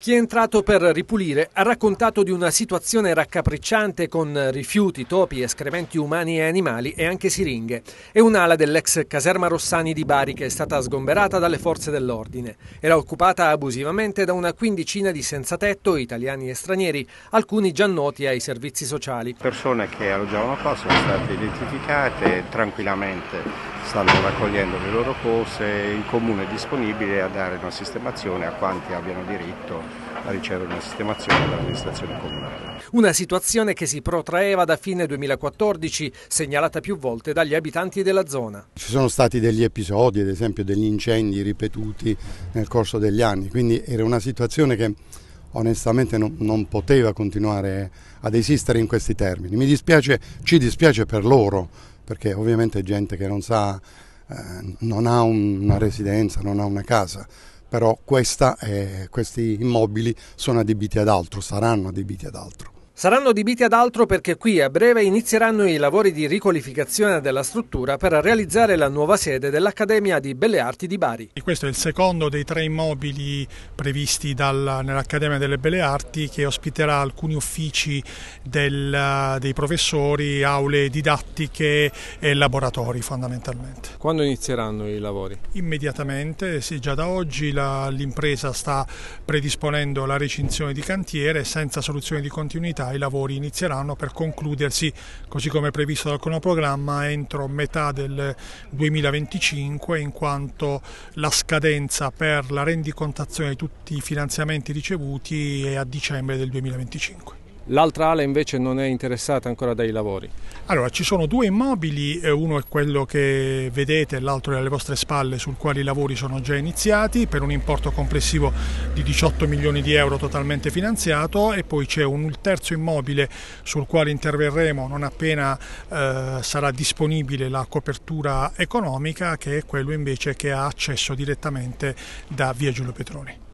Chi è entrato per ripulire ha raccontato di una situazione raccapricciante con rifiuti, topi, escrementi umani e animali e anche siringhe. È un'ala dell'ex caserma Rossani di Bari che è stata sgomberata dalle forze dell'ordine. Era occupata abusivamente da una quindicina di senzatetto, italiani e stranieri, alcuni già noti ai servizi sociali. Persone che alloggiavano qua sono state identificate tranquillamente stanno raccogliendo le loro cose. Il comune è disponibile a dare una sistemazione a quanti abbiano diritto a ricevere una sistemazione dall'amministrazione comunale. Una situazione che si protraeva da fine 2014, segnalata più volte dagli abitanti della zona. Ci sono stati degli episodi, ad esempio degli incendi ripetuti nel corso degli anni, quindi era una situazione che onestamente non, non, poteva continuare ad esistere in questi termini. Mi dispiace, ci dispiace per loro, perché ovviamente è gente che non sa, eh, non ha un, una residenza, non ha una casa però questa, eh, questi immobili sono adibiti ad altro, saranno adibiti ad altro. Saranno adibiti ad altro perché qui a breve inizieranno i lavori di riqualificazione della struttura per realizzare la nuova sede dell'Accademia di Belle Arti di Bari. Questo è il secondo dei tre immobili previsti nell'Accademia delle Belle Arti che ospiterà alcuni uffici del, dei professori, aule didattiche e laboratori fondamentalmente. Quando inizieranno i lavori? Immediatamente, sì, già da oggi l'impresa sta predisponendo la recinzione di cantiere senza soluzione di continuità i lavori inizieranno per concludersi, così come previsto dal cronoprogramma, entro metà del 2025, in quanto la scadenza per la rendicontazione di tutti i finanziamenti ricevuti è a dicembre del 2025 l'altra ala invece non è interessata ancora dai lavori. Allora, ci sono due immobili, eh, uno è quello che vedete, l'altro è alle vostre spalle, sul quale i lavori sono già iniziati, per un importo complessivo di 18 milioni di euro totalmente finanziato e poi c'è un terzo immobile sul quale interverremo non appena eh, sarà disponibile la copertura economica, che è quello invece che ha accesso direttamente da via Giulio Petroni.